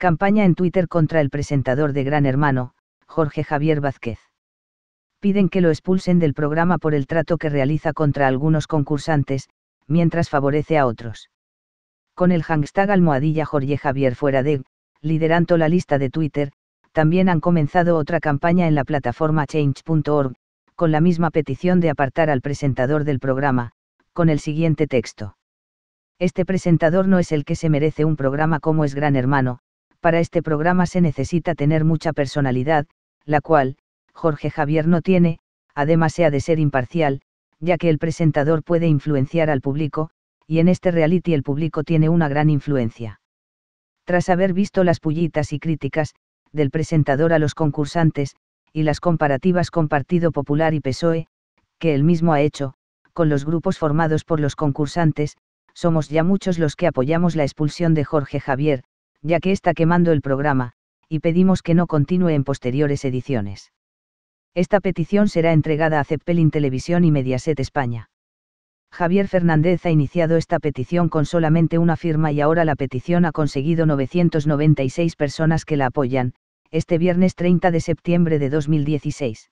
Campaña en Twitter contra el presentador de Gran Hermano, Jorge Javier Vázquez. Piden que lo expulsen del programa por el trato que realiza contra algunos concursantes, mientras favorece a otros. Con el hashtag almohadilla Jorge Javier fuera de, liderando la lista de Twitter, también han comenzado otra campaña en la plataforma change.org, con la misma petición de apartar al presentador del programa, con el siguiente texto. Este presentador no es el que se merece un programa como es Gran Hermano, para este programa se necesita tener mucha personalidad, la cual, Jorge Javier no tiene, además sea de ser imparcial, ya que el presentador puede influenciar al público, y en este reality el público tiene una gran influencia. Tras haber visto las pullitas y críticas, del presentador a los concursantes, y las comparativas con Partido Popular y PSOE, que él mismo ha hecho, con los grupos formados por los concursantes, somos ya muchos los que apoyamos la expulsión de Jorge Javier, ya que está quemando el programa, y pedimos que no continúe en posteriores ediciones. Esta petición será entregada a Zeppelin Televisión y Mediaset España. Javier Fernández ha iniciado esta petición con solamente una firma y ahora la petición ha conseguido 996 personas que la apoyan, este viernes 30 de septiembre de 2016.